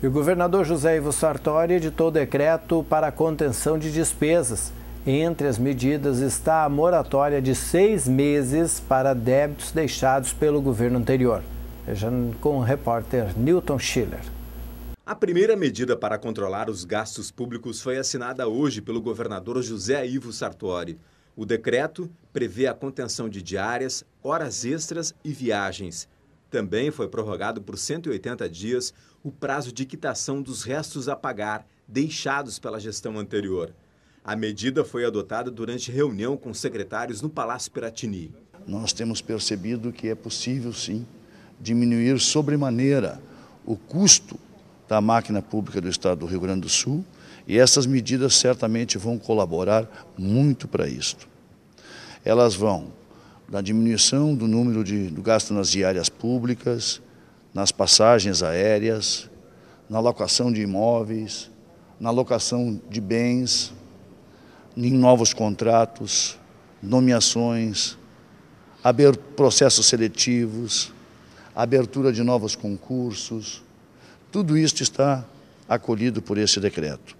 E o governador José Ivo Sartori editou decreto para a contenção de despesas. Entre as medidas está a moratória de seis meses para débitos deixados pelo governo anterior. Veja com o repórter Newton Schiller. A primeira medida para controlar os gastos públicos foi assinada hoje pelo governador José Ivo Sartori. O decreto prevê a contenção de diárias, horas extras e viagens. Também foi prorrogado por 180 dias o prazo de quitação dos restos a pagar deixados pela gestão anterior. A medida foi adotada durante reunião com secretários no Palácio Piratini. Nós temos percebido que é possível, sim, diminuir sobremaneira o custo da máquina pública do Estado do Rio Grande do Sul e essas medidas certamente vão colaborar muito para isso. Elas vão da diminuição do número de, do gasto nas diárias públicas, nas passagens aéreas, na locação de imóveis, na locação de bens, em novos contratos, nomeações, processos seletivos, abertura de novos concursos. Tudo isso está acolhido por esse decreto.